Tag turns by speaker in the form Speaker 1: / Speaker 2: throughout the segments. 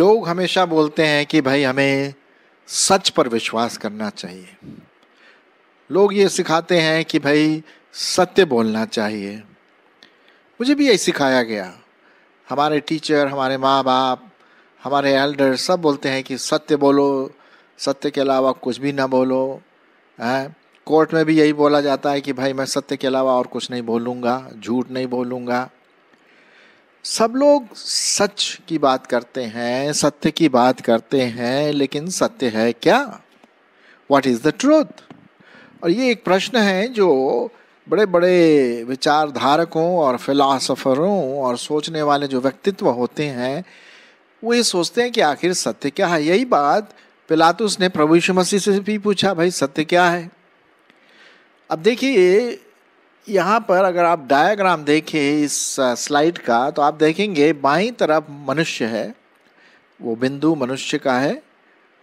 Speaker 1: लोग हमेशा बोलते हैं कि भाई हमें सच पर विश्वास करना चाहिए लोग ये सिखाते हैं कि भाई सत्य बोलना चाहिए मुझे भी यही सिखाया गया हमारे टीचर हमारे माँ बाप हमारे एल्डर सब बोलते हैं कि सत्य बोलो सत्य के अलावा कुछ भी ना बोलो है कोर्ट में भी यही बोला जाता है कि भाई मैं सत्य के अलावा और कुछ नहीं बोलूँगा झूठ नहीं बोलूँगा सब लोग सच की बात करते हैं सत्य की बात करते हैं लेकिन सत्य है क्या वट इज़ द ट्रूथ और ये एक प्रश्न है जो बड़े बड़े विचारधारकों और फिलासफरों और सोचने वाले जो व्यक्तित्व होते हैं वो ये सोचते हैं कि आखिर सत्य क्या है यही बात पिलातुस ने प्रभु यीशु मसीह से भी पूछा भाई सत्य क्या है अब देखिए यहाँ पर अगर आप डायग्राम देखें इस स्लाइड का तो आप देखेंगे बाई तरफ मनुष्य है वो बिंदु मनुष्य का है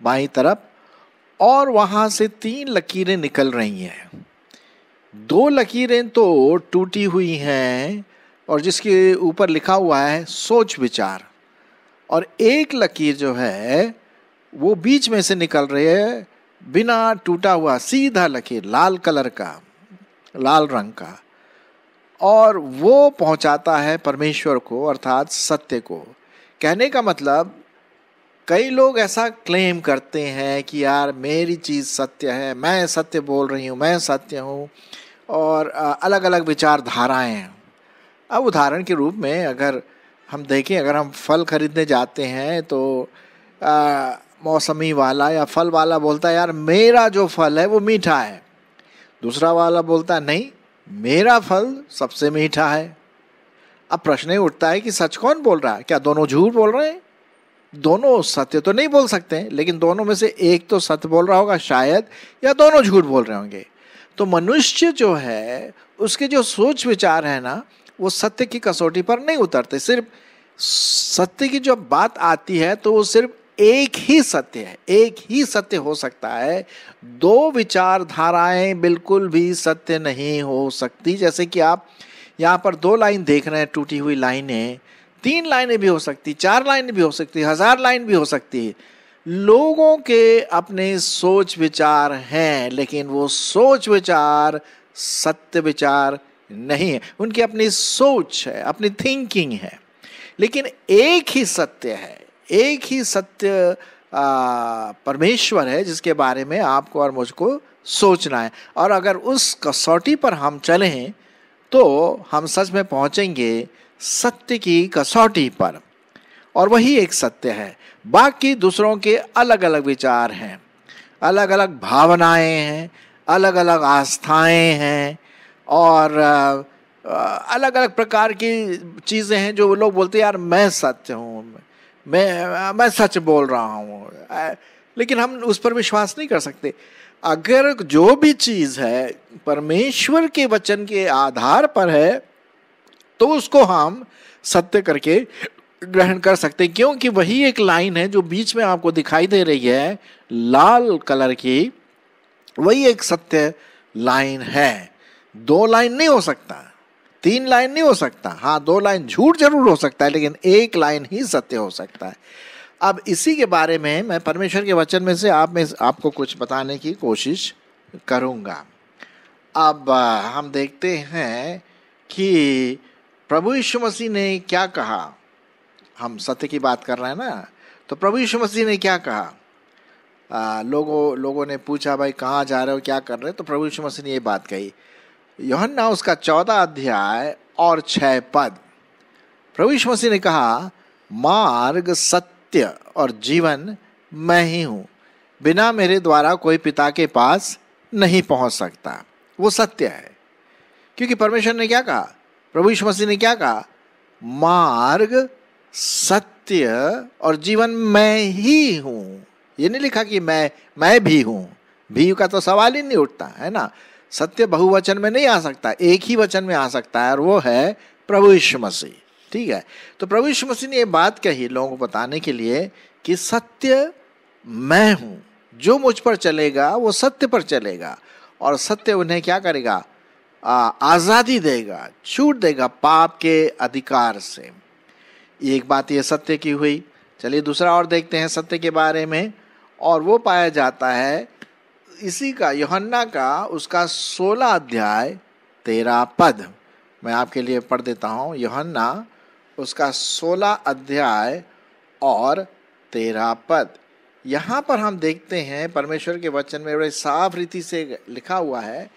Speaker 1: बाई तरफ और वहाँ से तीन लकीरें निकल रही हैं दो लकीरें तो टूटी हुई हैं और जिसके ऊपर लिखा हुआ है सोच विचार और एक लकीर जो है वो बीच में से निकल रही है बिना टूटा हुआ सीधा लकीर लाल कलर का लाल रंग का और वो पहुंचाता है परमेश्वर को अर्थात सत्य को कहने का मतलब कई लोग ऐसा क्लेम करते हैं कि यार मेरी चीज़ सत्य है मैं सत्य बोल रही हूँ मैं सत्य हूँ और अलग अलग विचारधाराएँ हैं अब उदाहरण के रूप में अगर हम देखें अगर हम फल खरीदने जाते हैं तो आ, मौसमी वाला या फल वाला बोलता है यार मेरा जो फल है वो मीठा है दूसरा वाला बोलता है नहीं मेरा फल सबसे मीठा है अब प्रश्न ही उठता है कि सच कौन बोल रहा है क्या दोनों झूठ बोल रहे हैं दोनों सत्य तो नहीं बोल सकते हैं लेकिन दोनों में से एक तो सत्य बोल रहा होगा शायद या दोनों झूठ बोल रहे होंगे तो मनुष्य जो है उसके जो सोच विचार है ना वो सत्य की कसौटी पर नहीं उतरते सिर्फ सत्य की जब बात आती है तो वो सिर्फ एक ही सत्य है एक ही सत्य हो सकता है दो विचारधाराएं बिल्कुल भी सत्य नहीं हो सकती जैसे कि आप यहाँ पर दो लाइन देख रहे हैं टूटी हुई लाइनें तीन लाइनें भी हो सकती चार लाइन भी हो सकती हजार लाइन भी हो सकती है लोगों के अपने सोच विचार हैं लेकिन वो सोच विचार सत्य विचार नहीं है उनकी अपनी सोच है अपनी थिंकिंग है लेकिन एक ही सत्य है एक ही सत्य परमेश्वर है जिसके बारे में आपको और मुझको सोचना है और अगर उस कसौटी पर हम चलें तो हम सच में पहुंचेंगे सत्य की कसौटी पर और वही एक सत्य है बाकी दूसरों के अलग अलग विचार हैं अलग अलग भावनाएं हैं अलग अलग आस्थाएं हैं और अलग अलग प्रकार की चीज़ें हैं जो लोग बोलते हैं यार मैं सत्य हूँ मैं मैं सच बोल रहा हूँ लेकिन हम उस पर विश्वास नहीं कर सकते अगर जो भी चीज़ है परमेश्वर के वचन के आधार पर है तो उसको हम सत्य करके ग्रहण कर सकते हैं क्योंकि वही एक लाइन है जो बीच में आपको दिखाई दे रही है लाल कलर की वही एक सत्य लाइन है दो लाइन नहीं हो सकता तीन लाइन नहीं हो सकता हाँ दो लाइन झूठ जरूर हो सकता है लेकिन एक लाइन ही सत्य हो सकता है अब इसी के बारे में मैं परमेश्वर के वचन में से आप में आपको कुछ बताने की कोशिश करूँगा अब हम देखते हैं कि प्रभु यीशु मसीह ने क्या कहा हम सत्य की बात कर रहे हैं ना तो प्रभु यीशु मसीह ने क्या कहा आ, लोगों लोगों ने पूछा भाई कहाँ जा रहे हो क्या कर रहे हो तो प्रभु यीशु मसीह ने ये बात कही योहन्ना उसका चौदह अध्याय और छह पद प्रभु मसीह ने कहा मार्ग सत्य और जीवन मैं ही हूँ बिना मेरे द्वारा कोई पिता के पास नहीं पहुँच सकता वो सत्य है क्योंकि परमेश्वर ने क्या कहा प्रभु यीशु मसीह ने क्या कहा मार्ग सत्य और जीवन मैं ही हूं ये नहीं लिखा कि मैं मैं भी हूं भी का तो सवाल ही नहीं उठता है ना सत्य बहुवचन में नहीं आ सकता एक ही वचन में आ सकता है और वो है प्रभु यीशु मसीह ठीक है तो प्रभु यीशु मसीह ने ये बात कही लोगों को बताने के लिए कि सत्य मैं हूँ जो मुझ पर चलेगा वो सत्य पर चलेगा और सत्य उन्हें क्या करेगा आज़ादी देगा छूट देगा पाप के अधिकार से एक बात यह सत्य की हुई चलिए दूसरा और देखते हैं सत्य के बारे में और वो पाया जाता है इसी का योहन्ना का उसका सोलह अध्याय तेरा पद मैं आपके लिए पढ़ देता हूँ योहन्ना उसका सोलह अध्याय और तेरा पद यहाँ पर हम देखते हैं परमेश्वर के वचन में बड़े साफ रीति से लिखा हुआ है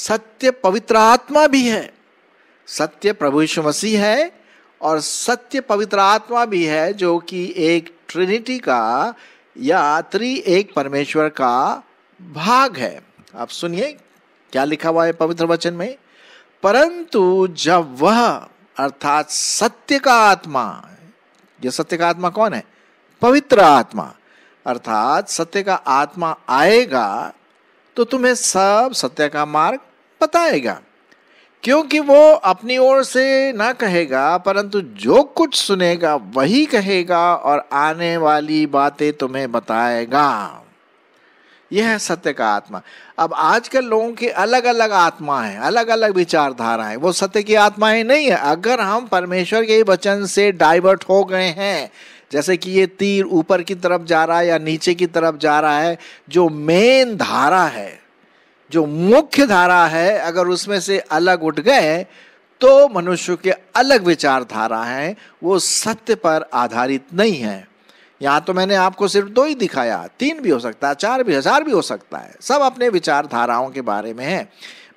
Speaker 1: सत्य पवित्र आत्मा भी है सत्य प्रभु यीशु मसीह है और सत्य पवित्र आत्मा भी है जो कि एक ट्रिनिटी का या त्रि एक परमेश्वर का भाग है आप सुनिए क्या लिखा हुआ है पवित्र वचन में परंतु जब वह अर्थात सत्य का आत्मा यह सत्य का आत्मा कौन है पवित्र आत्मा अर्थात सत्य का आत्मा आएगा तो तुम्हें सब सत्य का मार्ग बताएगा क्योंकि वो अपनी ओर से ना कहेगा परंतु जो कुछ सुनेगा वही कहेगा और आने वाली बातें तुम्हें बताएगा यह है सत्य का आत्मा अब आजकल लोगों की अलग अलग आत्मा है अलग अलग विचारधारा है वो सत्य की आत्मा ही नहीं है अगर हम परमेश्वर के वचन से डाइवर्ट हो गए हैं जैसे कि ये तीर ऊपर की तरफ जा रहा है या नीचे की तरफ जा रहा है जो मेन धारा है जो मुख्य धारा है अगर उसमें से अलग उठ गए तो मनुष्य के अलग विचारधारा हैं वो सत्य पर आधारित नहीं है यहाँ तो मैंने आपको सिर्फ दो ही दिखाया तीन भी हो सकता है चार भी हजार भी हो सकता है सब अपने विचारधाराओं के बारे में है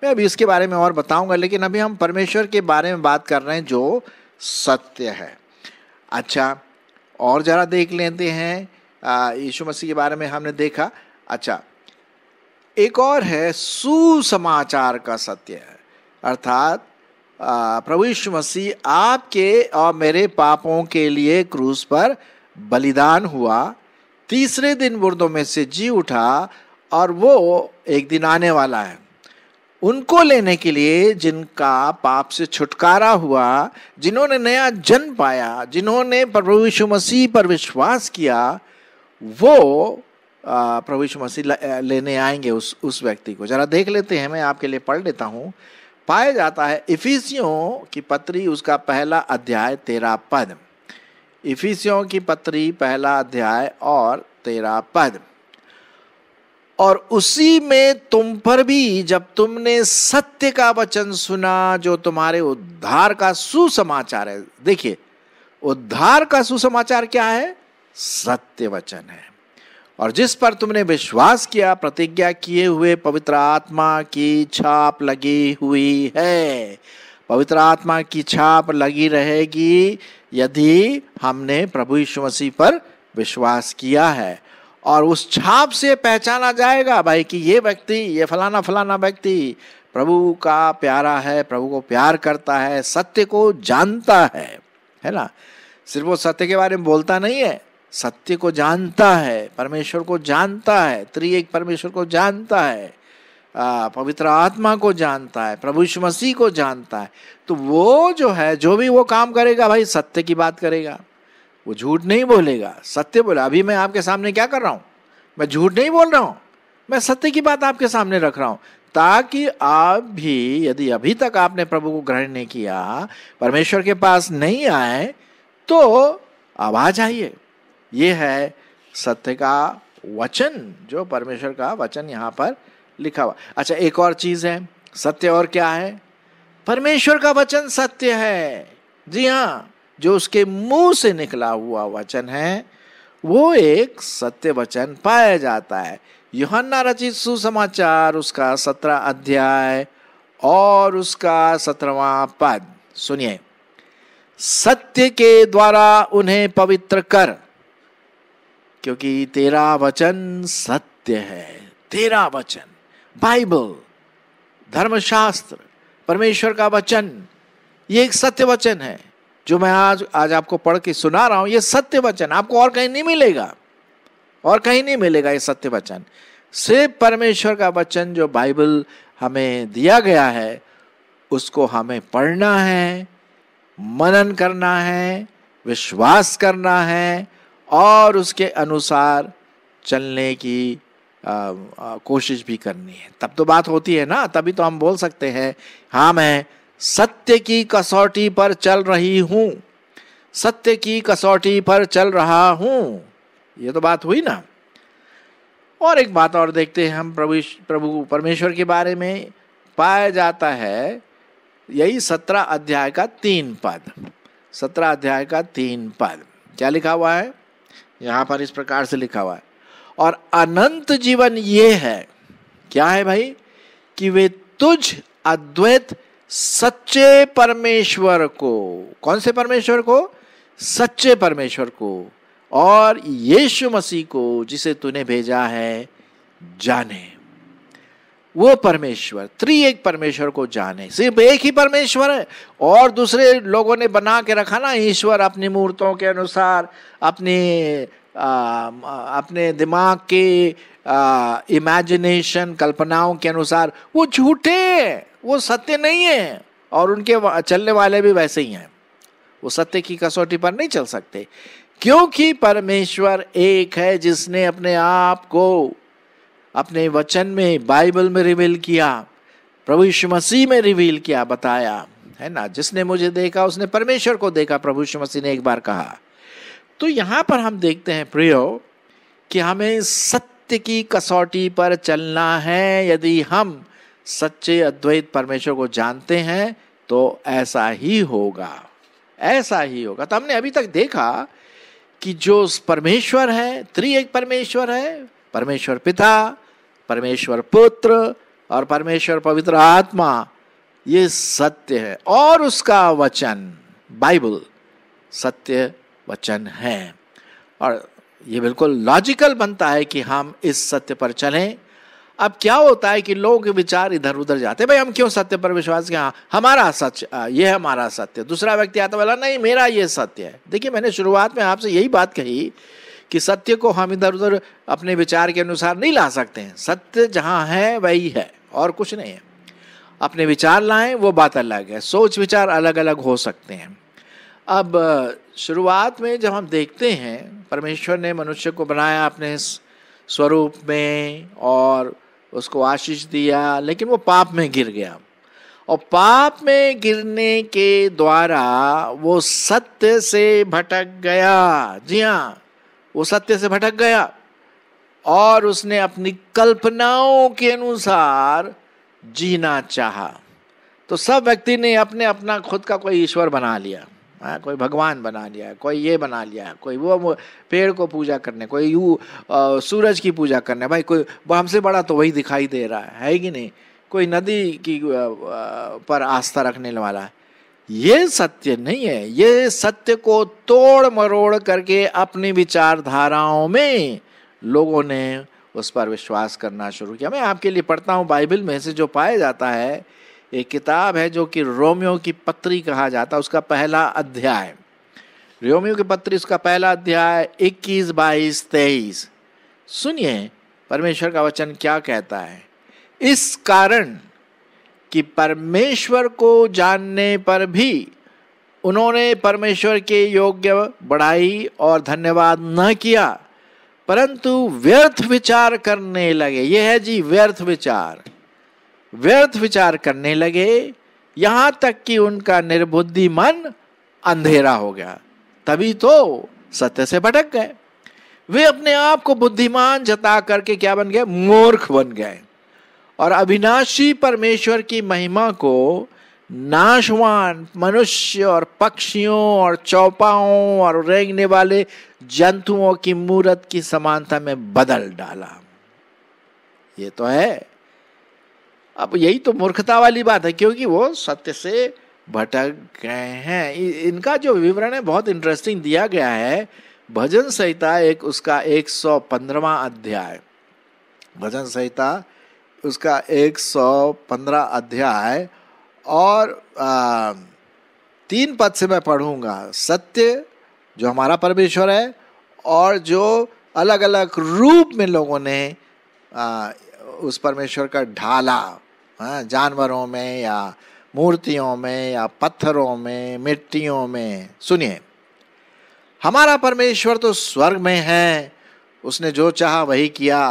Speaker 1: मैं अभी इसके बारे में और बताऊंगा लेकिन अभी हम परमेश्वर के बारे में बात कर रहे हैं जो सत्य है अच्छा और ज़रा देख लेते हैं यीशु मसीह के बारे में हमने देखा अच्छा एक और है सुसमाचार का सत्य है अर्थात प्रभु यीशु मसीह आपके और मेरे पापों के लिए क्रूस पर बलिदान हुआ तीसरे दिन मुर्दों में से जी उठा और वो एक दिन आने वाला है उनको लेने के लिए जिनका पाप से छुटकारा हुआ जिन्होंने नया जन्म पाया जिन्होंने प्रभु यीशु मसीह पर विश्वास किया वो प्रभु यीशु मसीह लेने आएंगे उस उस व्यक्ति को जरा देख लेते हैं मैं आपके लिए पढ़ लेता हूँ पाया जाता है इफिसियों की पत्री उसका पहला अध्याय तेरा पद इफिसियों की पत्री पहला अध्याय और तेरा पद और उसी में तुम पर भी जब तुमने सत्य का वचन सुना जो तुम्हारे उद्धार का सुसमाचार है देखिए उद्धार का सुसमाचार क्या है सत्य वचन है और जिस पर तुमने विश्वास किया प्रतिज्ञा किए हुए पवित्र आत्मा की छाप लगी हुई है पवित्र आत्मा की छाप लगी रहेगी यदि हमने प्रभु यीशु मसीह पर विश्वास किया है और उस छाप से पहचाना जाएगा भाई कि ये व्यक्ति ये फलाना फलाना व्यक्ति प्रभु का प्यारा है प्रभु को प्यार करता है सत्य को जानता है है ना सिर्फ वो सत्य के बारे में बोलता नहीं है सत्य को जानता है परमेश्वर को जानता है त्रिएक परमेश्वर को जानता है पवित्र आत्मा को जानता है प्रभु मसीह को जानता है तो वो जो है जो भी वो काम करेगा भाई सत्य की बात करेगा वो झूठ नहीं बोलेगा सत्य बोला अभी मैं आपके सामने क्या कर रहा हूँ मैं झूठ नहीं बोल रहा हूँ मैं सत्य की बात आपके सामने रख रहा हूँ ताकि आप भी यदि अभी तक आपने प्रभु को ग्रहण नहीं किया परमेश्वर के पास नहीं आए तो अब आ जाइए ये है सत्य का वचन जो परमेश्वर का वचन यहाँ पर लिखा हुआ अच्छा एक और चीज है सत्य और क्या है परमेश्वर का वचन सत्य है जी हाँ जो उसके मुंह से निकला हुआ वचन है वो एक सत्य वचन पाया जाता है योहन्ना रचित सुसमाचार उसका सत्रह अध्याय और उसका सत्रवा पद सुनिए सत्य के द्वारा उन्हें पवित्र कर क्योंकि तेरा वचन सत्य है तेरा वचन बाइबल धर्मशास्त्र परमेश्वर का वचन ये एक सत्य वचन है जो मैं आज आज आपको पढ़ के सुना रहा हूँ ये सत्य वचन आपको और कहीं नहीं मिलेगा और कहीं नहीं मिलेगा ये सत्य वचन सिर्फ परमेश्वर का वचन जो बाइबल हमें दिया गया है उसको हमें पढ़ना है मनन करना है विश्वास करना है और उसके अनुसार चलने की कोशिश भी करनी है तब तो बात होती है ना तभी तो हम बोल सकते हैं हाँ मैं सत्य की कसौटी पर चल रही हूँ सत्य की कसौटी पर चल रहा हूँ ये तो बात हुई ना और एक बात और देखते हैं हम प्रभु प्रभु परमेश्वर के बारे में पाया जाता है यही सत्रह अध्याय का तीन पद सत्रह अध्याय का तीन पद क्या लिखा हुआ है यहाँ पर इस प्रकार से लिखा हुआ है और अनंत जीवन ये है क्या है भाई कि वे तुझ अद्वैत सच्चे परमेश्वर को कौन से परमेश्वर को सच्चे परमेश्वर को और यीशु मसीह को जिसे तूने भेजा है जाने वो परमेश्वर त्रि एक परमेश्वर को जाने सिर्फ एक ही परमेश्वर है और दूसरे लोगों ने बना के रखा ना ईश्वर अपनी मूर्तों के अनुसार अपनी अपने दिमाग के इमेजिनेशन कल्पनाओं के अनुसार वो झूठे वो सत्य नहीं है और उनके चलने वाले भी वैसे ही हैं वो सत्य की कसौटी पर नहीं चल सकते क्योंकि परमेश्वर एक है जिसने अपने आप को अपने वचन में बाइबल में रिवील किया प्रभु यीशु मसीह में रिवील किया बताया है ना जिसने मुझे देखा उसने परमेश्वर को देखा प्रभु यीशु मसीह ने एक बार कहा तो यहां पर हम देखते हैं प्रियो कि हमें सत्य की कसौटी पर चलना है यदि हम सच्चे अद्वैत परमेश्वर को जानते हैं तो ऐसा ही होगा ऐसा ही होगा तो हमने अभी तक देखा कि जो परमेश्वर है त्रि एक परमेश्वर है परमेश्वर पिता परमेश्वर पुत्र और परमेश्वर पवित्र आत्मा ये सत्य है और उसका वचन बाइबल सत्य वचन है और ये बिल्कुल लॉजिकल बनता है कि हम इस सत्य पर चलें अब क्या होता है कि लोग विचार इधर उधर जाते भाई हम क्यों सत्य पर विश्वास करें हाँ हमारा सच ये हमारा सत्य दूसरा व्यक्ति आता बोला नहीं मेरा ये सत्य है देखिए मैंने शुरुआत में आपसे यही बात कही कि सत्य को हम इधर उधर अपने विचार के अनुसार नहीं ला सकते हैं सत्य जहाँ है वही है और कुछ नहीं है अपने विचार लाएं वो बात अलग है सोच विचार अलग अलग हो सकते हैं अब शुरुआत में जब हम देखते हैं परमेश्वर ने मनुष्य को बनाया अपने स्वरूप में और उसको आशीष दिया लेकिन वो पाप में गिर गया और पाप में गिरने के द्वारा वो सत्य से भटक गया जी हाँ वो सत्य से भटक गया और उसने अपनी कल्पनाओं के अनुसार जीना चाहा तो सब व्यक्ति ने अपने अपना खुद का कोई ईश्वर बना लिया आ, हाँ, कोई भगवान बना लिया कोई ये बना लिया कोई वो पेड़ को पूजा करने कोई यू आ, सूरज की पूजा करने भाई कोई हमसे बड़ा तो वही दिखाई दे रहा है है कि नहीं कोई नदी की आ, आ, पर आस्था रखने वाला है ये सत्य नहीं है ये सत्य को तोड़ मरोड़ करके अपनी विचारधाराओं में लोगों ने उस पर विश्वास करना शुरू किया मैं आपके लिए पढ़ता हूँ बाइबल में से जो पाया जाता है एक किताब है जो कि रोमियो की पत्री कहा जाता है उसका पहला अध्याय रोमियो की पत्री उसका पहला अध्याय 21 बाईस तेईस सुनिए परमेश्वर का वचन क्या कहता है इस कारण कि परमेश्वर को जानने पर भी उन्होंने परमेश्वर के योग्य बढ़ाई और धन्यवाद न किया परंतु व्यर्थ विचार करने लगे यह है जी व्यर्थ विचार व्यर्थ विचार करने लगे यहां तक कि उनका निर्बुद्धि मन अंधेरा हो गया तभी तो सत्य से भटक गए वे अपने आप को बुद्धिमान जता करके क्या बन गए मूर्ख बन गए और अविनाशी परमेश्वर की महिमा को नाशवान मनुष्य और पक्षियों और चौपाओं और रेंगने वाले जंतुओं की मूर्त की समानता में बदल डाला ये तो है अब यही तो मूर्खता वाली बात है क्योंकि वो सत्य से भटक गए हैं इनका जो विवरण है बहुत इंटरेस्टिंग दिया गया है भजन संहिता एक उसका एक सौ पंद्रवा अध्याय भजन संहिता उसका एक सौ पंद्रह अध्याय और आ, तीन पद से मैं पढ़ूंगा सत्य जो हमारा परमेश्वर है और जो अलग अलग रूप में लोगों ने आ, उस परमेश्वर का ढाला हाँ जानवरों में या मूर्तियों में या पत्थरों में मिट्टियों में सुनिए हमारा परमेश्वर तो स्वर्ग में है उसने जो चाहा वही किया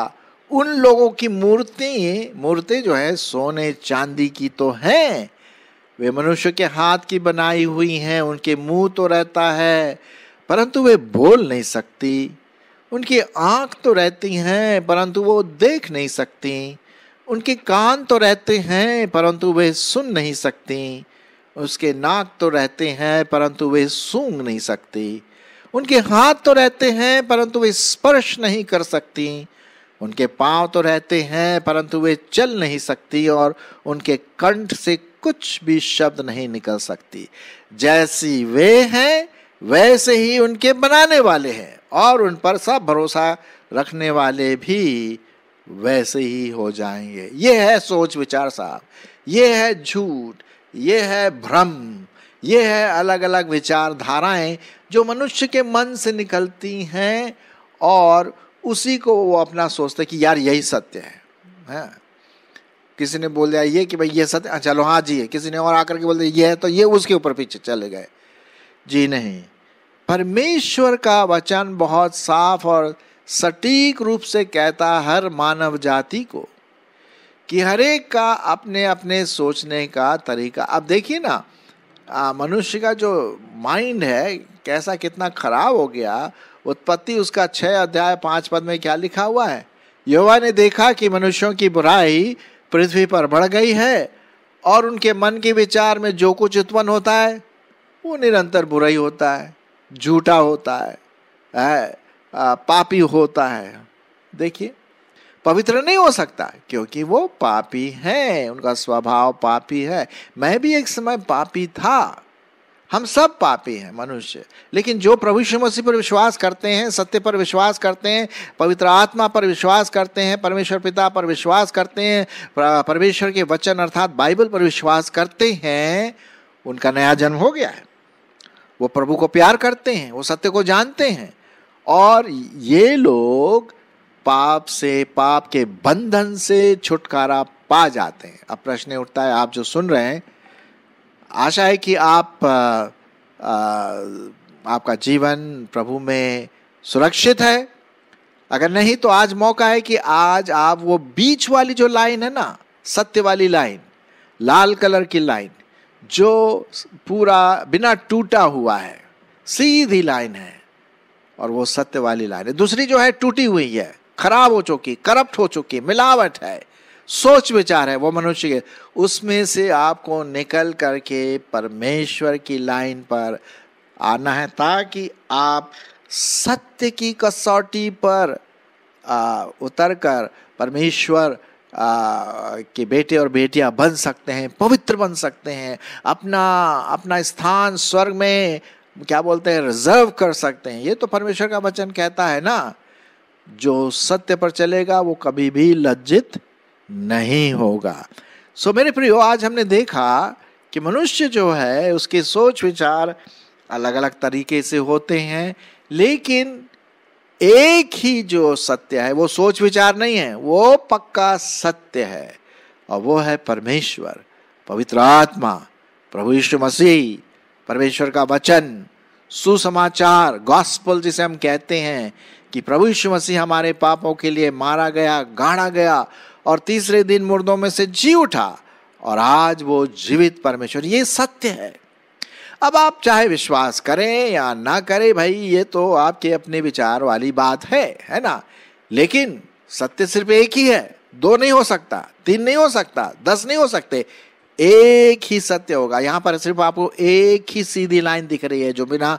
Speaker 1: उन लोगों की मूर्ति मूर्ति जो है सोने चांदी की तो हैं वे मनुष्य के हाथ की बनाई हुई हैं उनके मुंह तो रहता है परंतु वे बोल नहीं सकती उनकी आँख तो रहती हैं परंतु वो देख नहीं सकती उनके कान तो रहते हैं परंतु वे सुन नहीं सकती उसके नाक तो रहते हैं परंतु वे सूंघ नहीं सकती उनके हाथ तो रहते हैं परंतु वे स्पर्श नहीं कर सकती उनके पांव तो रहते हैं परंतु वे चल नहीं सकती और उनके कंठ से कुछ भी शब्द नहीं निकल सकती जैसी वे हैं वैसे ही उनके बनाने वाले हैं और उन पर सब भरोसा रखने वाले भी वैसे ही हो जाएंगे ये है सोच विचार साहब ये है झूठ ये है भ्रम ये है अलग अलग विचारधाराएं जो मनुष्य के मन से निकलती हैं और उसी को वो अपना सोचते कि यार यही सत्य है हाँ। किसी ने बोल दिया ये कि भाई ये सत्य हाँ, चलो हाँ जी है किसी ने और आकर के बोल दिया ये है तो ये उसके ऊपर पीछे चले गए जी नहीं परमेश्वर का वचन बहुत साफ और सटीक रूप से कहता हर मानव जाति को कि हरेक का अपने अपने सोचने का तरीका अब देखिए ना मनुष्य का जो माइंड है कैसा कितना खराब हो गया उत्पत्ति उसका छः अध्याय पाँच पद में क्या लिखा हुआ है युवा ने देखा कि मनुष्यों की बुराई पृथ्वी पर बढ़ गई है और उनके मन के विचार में जो कुछ उत्पन्न होता है वो निरंतर बुराई होता है झूठा होता है, है आ, पापी होता है देखिए पवित्र नहीं हो सकता क्योंकि वो पापी हैं उनका स्वभाव पापी है मैं भी एक समय पापी था हम सब पापी हैं मनुष्य लेकिन जो प्रभु यीशु मसीह पर विश्वास करते हैं सत्य पर विश्वास करते हैं पवित्र आत्मा पर विश्वास करते हैं परमेश्वर पिता पर विश्वास करते हैं परमेश्वर के वचन अर्थात बाइबल पर विश्वास करते हैं उनका नया जन्म हो गया है वो प्रभु को प्यार करते हैं वो सत्य को जानते हैं और ये लोग पाप से पाप के बंधन से छुटकारा पा जाते हैं अब प्रश्न उठता है आप जो सुन रहे हैं आशा है कि आप आ, आ, आपका जीवन प्रभु में सुरक्षित है अगर नहीं तो आज मौका है कि आज आप वो बीच वाली जो लाइन है ना सत्य वाली लाइन लाल कलर की लाइन जो पूरा बिना टूटा हुआ है सीधी लाइन है और वो सत्य वाली लाइन है दूसरी जो है टूटी हुई है खराब हो चुकी करप्ट हो चुकी मिलावट है सोच विचार है वो मनुष्य के उसमें से आपको निकल करके परमेश्वर की लाइन पर आना है ताकि आप सत्य की कसौटी पर आ, उतर कर परमेश्वर के बेटे और बेटियां बन सकते हैं पवित्र बन सकते हैं अपना अपना स्थान स्वर्ग में क्या बोलते हैं रिजर्व कर सकते हैं ये तो परमेश्वर का वचन कहता है ना जो सत्य पर चलेगा वो कभी भी लज्जित नहीं होगा सो मेरे प्रियो आज हमने देखा कि मनुष्य जो है उसके सोच विचार अलग अलग तरीके से होते हैं लेकिन एक ही जो सत्य है वो सोच विचार नहीं है वो पक्का सत्य है और वो है परमेश्वर पवित्र आत्मा प्रभु यीशु मसीह परमेश्वर का वचन सुसमाचार गॉस्पल जिसे हम कहते हैं कि प्रभु यीशु मसीह हमारे पापों के लिए मारा गया गाड़ा गया और तीसरे दिन मुर्दों में से जी उठा और आज वो जीवित परमेश्वर ये सत्य है अब आप चाहे विश्वास करें या ना करें भाई ये तो आपके अपने विचार वाली बात है है ना लेकिन सत्य सिर्फ एक ही है दो नहीं हो सकता तीन नहीं हो सकता दस नहीं हो सकते एक ही सत्य होगा यहाँ पर सिर्फ आपको एक ही सीधी लाइन दिख रही है जो बिना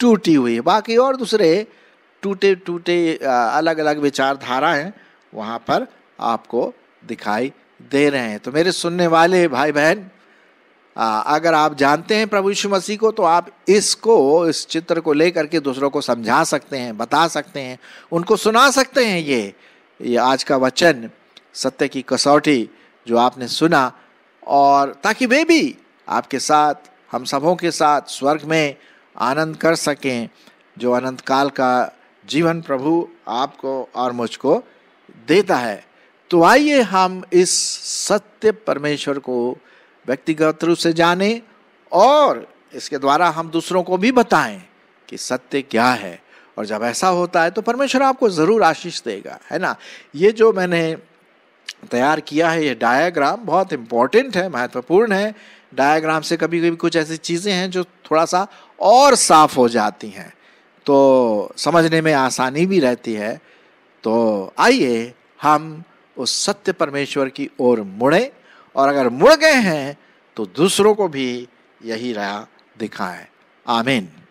Speaker 1: टूटी हुई है बाकी और दूसरे टूटे टूटे अलग अलग विचारधारा हैं वहाँ पर आपको दिखाई दे रहे हैं तो मेरे सुनने वाले भाई बहन अगर आप जानते हैं प्रभु यीशु मसीह को तो आप इसको इस चित्र को लेकर के दूसरों को समझा सकते हैं बता सकते हैं उनको सुना सकते हैं ये ये आज का वचन सत्य की कसौटी जो आपने सुना और ताकि वे भी आपके साथ हम सबों के साथ स्वर्ग में आनंद कर सकें जो अनंत काल का जीवन प्रभु आपको और मुझको देता है तो आइए हम इस सत्य परमेश्वर को व्यक्तिगत रूप से जाने और इसके द्वारा हम दूसरों को भी बताएं कि सत्य क्या है और जब ऐसा होता है तो परमेश्वर आपको ज़रूर आशीष देगा है ना ये जो मैंने तैयार किया है ये डायाग्राम बहुत इम्पॉर्टेंट है महत्वपूर्ण है डायाग्राम से कभी कभी कुछ ऐसी चीज़ें हैं जो थोड़ा सा और साफ हो जाती हैं तो समझने में आसानी भी रहती है तो आइए हम उस सत्य परमेश्वर की ओर मुड़ें और अगर मुड़ गए हैं तो दूसरों को भी यही राह दिखाएं आमीन